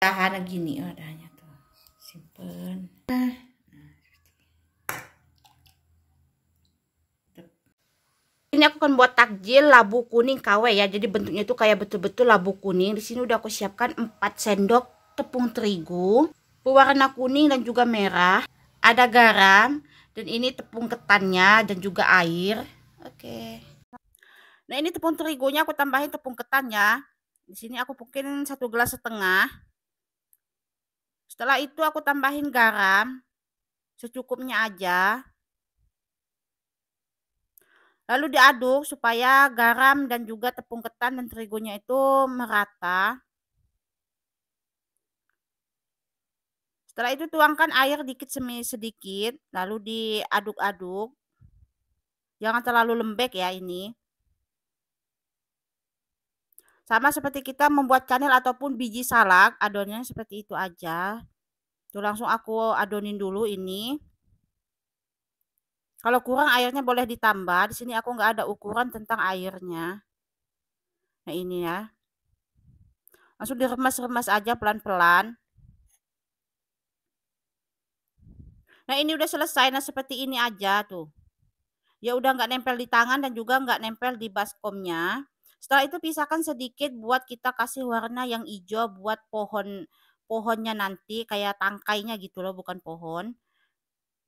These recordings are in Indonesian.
tahan gini oh, adanya tuh simpen nah, nah ini aku akan buat takjil labu kuning KW ya jadi bentuknya itu kayak betul-betul labu kuning di sini udah aku siapkan 4 sendok tepung terigu pewarna kuning dan juga merah ada garam dan ini tepung ketannya dan juga air oke okay. nah ini tepung terigunya aku tambahin tepung ketannya di sini aku mungkin satu gelas setengah setelah itu aku tambahin garam secukupnya aja. Lalu diaduk supaya garam dan juga tepung ketan dan terigunya itu merata. Setelah itu tuangkan air dikit semi sedikit, lalu diaduk-aduk. Jangan terlalu lembek ya ini. Sama seperti kita membuat channel ataupun biji salak, adonannya seperti itu aja. Tuh langsung aku adonin dulu ini. Kalau kurang airnya boleh ditambah. Di sini aku nggak ada ukuran tentang airnya. Nah ini ya. Langsung diremas-remas aja pelan-pelan. Nah ini udah selesai. Nah seperti ini aja tuh. Ya udah nggak nempel di tangan dan juga nggak nempel di baskomnya. Setelah itu pisahkan sedikit buat kita kasih warna yang hijau buat pohon pohonnya nanti kayak tangkainya gitu loh bukan pohon.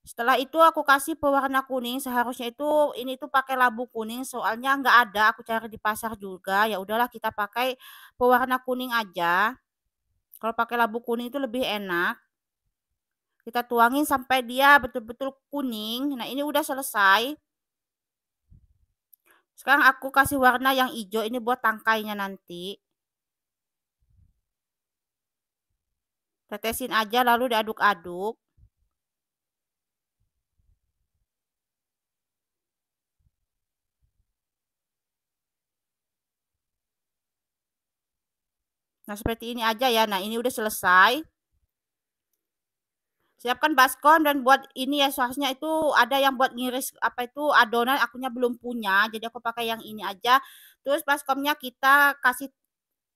Setelah itu aku kasih pewarna kuning seharusnya itu ini tuh pakai labu kuning soalnya nggak ada aku cari di pasar juga ya udahlah kita pakai pewarna kuning aja. Kalau pakai labu kuning itu lebih enak. Kita tuangin sampai dia betul-betul kuning. Nah ini udah selesai. Sekarang aku kasih warna yang hijau ini buat tangkainya nanti. Tetesin aja lalu diaduk-aduk. Nah, seperti ini aja ya. Nah, ini udah selesai siapkan baskom dan buat ini ya seharusnya itu ada yang buat ngiris apa itu adonan akunya belum punya jadi aku pakai yang ini aja terus baskomnya kita kasih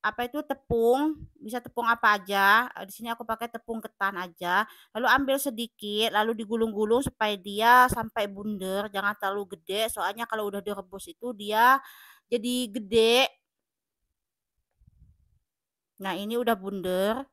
apa itu tepung bisa tepung apa aja eh, di sini aku pakai tepung ketan aja lalu ambil sedikit lalu digulung-gulung supaya dia sampai bundar jangan terlalu gede soalnya kalau udah direbus itu dia jadi gede nah ini udah bundar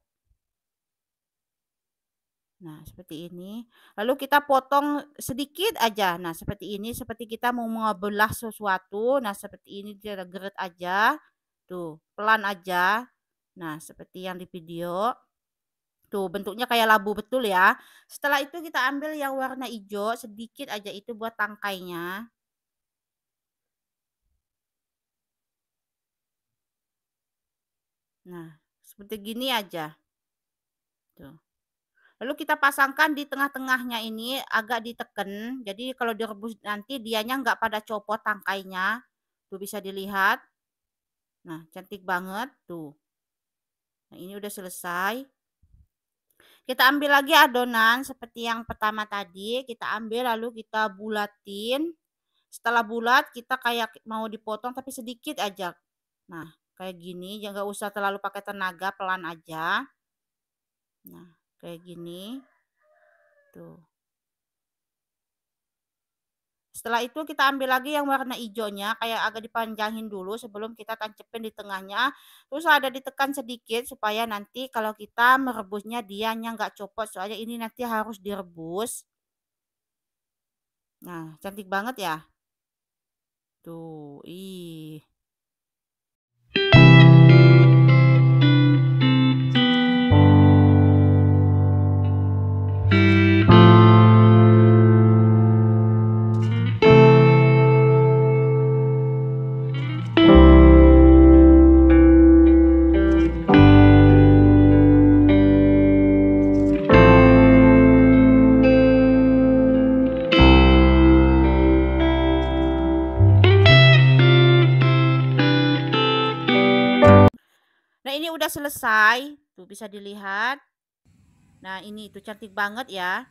Nah, seperti ini. Lalu kita potong sedikit aja. Nah, seperti ini, seperti kita mau mengebelah sesuatu. Nah, seperti ini kita geret aja. Tuh, pelan aja. Nah, seperti yang di video. Tuh, bentuknya kayak labu betul ya. Setelah itu kita ambil yang warna hijau, sedikit aja itu buat tangkainya. Nah, seperti gini aja. Tuh. Lalu kita pasangkan di tengah-tengahnya ini agak diteken. Jadi kalau direbus nanti dianya nggak pada copot tangkainya. Tuh bisa dilihat. Nah, cantik banget tuh. Nah, ini udah selesai. Kita ambil lagi adonan seperti yang pertama tadi, kita ambil lalu kita bulatin. Setelah bulat kita kayak mau dipotong tapi sedikit aja. Nah, kayak gini, jangan ya, usah terlalu pakai tenaga, pelan aja. Nah, kayak gini tuh setelah itu kita ambil lagi yang warna hijaunya kayak agak dipanjangin dulu sebelum kita tancepin di tengahnya. Terus ada ditekan sedikit supaya nanti kalau kita merebusnya dianya nggak copot soalnya ini nanti harus direbus. Nah cantik banget ya. Tuh ih udah selesai. Tuh bisa dilihat. Nah, ini itu cantik banget ya.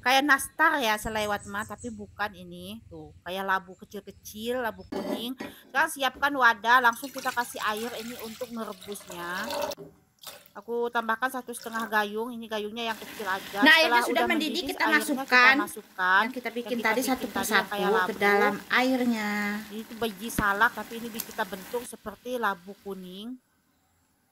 Kayak nastar ya selewat mah, tapi bukan ini. Tuh, kayak labu kecil-kecil, labu kuning. Sekarang siapkan wadah, langsung kita kasih air ini untuk merebusnya. Aku tambahkan satu setengah gayung. Ini gayungnya yang kecil aja. Nah, airnya sudah mendidih, kita masukkan. Kita masukkan yang kita bikin yang kita tadi bikin satu persatu ke dalam airnya. Ini itu biji salak, tapi ini kita bentuk seperti labu kuning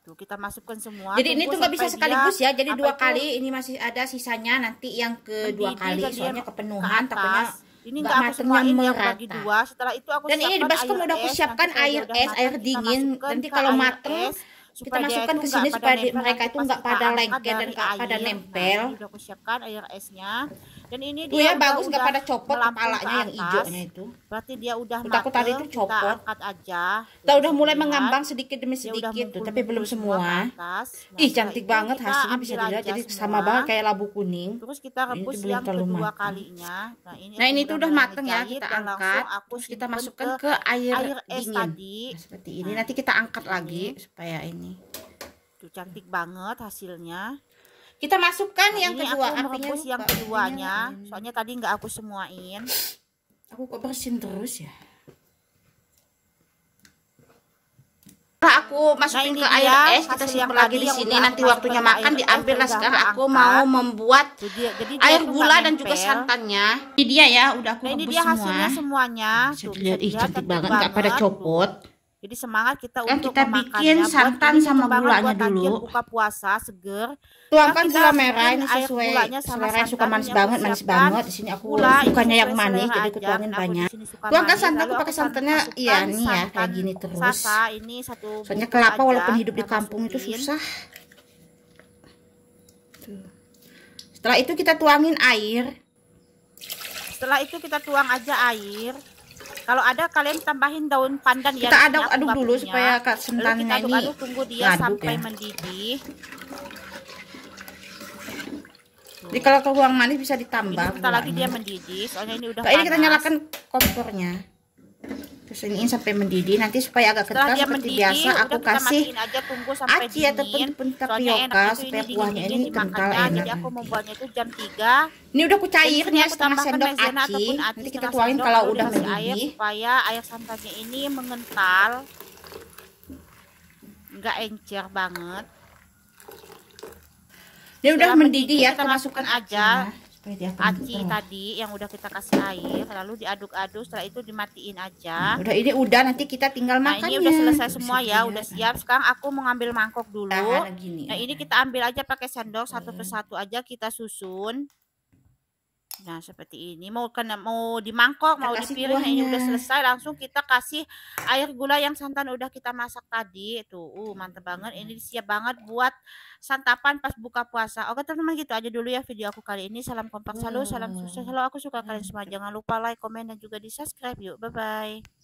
gitu kita masukkan semua jadi ini tuh nggak bisa sekaligus dia, ya jadi dua kali ini masih ada sisanya nanti yang kedua kali soalnya kepenuhan takutnya ini enggak aku yang bagi dua setelah itu aku dan ini di baskom udah aku siapkan air es air dingin nanti kalau mateng kita masukkan ke sini supaya mereka itu nggak pada lengket dan nggak pada nempel. Nah, udah aku siapkan air esnya. Dan ini dia ya bagus nggak pada copot kepalanya ke yang hijaunya itu. Berarti dia udah aku tadi itu copot. Angkat aja. Kita udah mulai mengambang sedikit demi sedikit tuh, tapi belum semua. Atas. Nah, Ih, cantik banget hasilnya bisa dilihat jadi semua. sama banget kayak labu kuning. Terus kita rebus ini yang kedua kalinya. Nah, ini Nah, ini tuh udah mateng ya, kita angkat. Aku kita masukkan ke air, dingin. seperti ini. Nah, Nanti kita angkat lagi supaya ini. Tuh cantik banget hasilnya. Kita masukkan nah, yang kedua aku artinya yang keduanya. Soalnya tadi nggak aku semuain. Aku kok bersin terus ya? Nah, aku masukin nah, ke air es kita simpan lagi di sini nanti waktunya makan diambil nah sekarang aku mau membuat jadi, ya, jadi air gula dan juga santannya ini dia ya udah aku nah, ini dia hasilnya semuanya tuh, lihat ih cantik banget nggak pada copot jadi semangat kita nah, untuk kita bikin santan sama gulanya dulu. Buka puasa seger. Tuangkan nah, gula merah ini sesuai selera suka manis banget, manis banget. Di sini aku gula, bukannya yang manis, jadi aku tuangin banyak. Tuangkan santan, aku pakai santannya iya nih ya kayak gini terus. ini satu Soalnya kelapa walaupun hidup di kampung itu susah. Setelah itu kita tuangin air. Setelah itu kita tuang aja air. Kalau ada kalian tambahin daun pandan kita ya. Kita aduk aduk dulu punya. supaya kak sentangnya ini. Aduk, aduk tunggu dia ngaduk, sampai ya. mendidih. Jadi kalau ke manis bisa ditambah. Kita lagi dia mendidih, soalnya ini udah. Kak, ini kita nyalakan kompornya terus ini sampai mendidih nanti supaya agak kental seperti mendidih, biasa aku kasih aci ataupun tepung tapioka supaya kuahnya ini kental enak jadi aku membuatnya itu jam 3 ini udah aku cairnya setengah sendok aci nanti kita tuangin kalau udah mendidih air, supaya air santannya ini mengental enggak encer banget ini ya udah mendidih ya kita masukkan aja aci gitu. tadi yang udah kita kasih air lalu diaduk-aduk setelah itu dimatiin aja nah, udah ini udah nanti kita tinggal nah, ini udah selesai semua ya udah siap sekarang aku mengambil mangkok dulu nah ini kita ambil aja pakai sendok satu persatu aja kita susun Nah, seperti ini. Mau kena mau di mangkok, mau di ini udah selesai, langsung kita kasih air gula yang santan udah kita masak tadi. Itu, uh, mantap banget. Ini siap banget buat santapan pas buka puasa. Oke, teman-teman gitu aja dulu ya video aku kali ini. Salam kompak selalu, salam sukses selalu. Aku suka kalian semua. Jangan lupa like, komen dan juga di-subscribe yuk. Bye bye.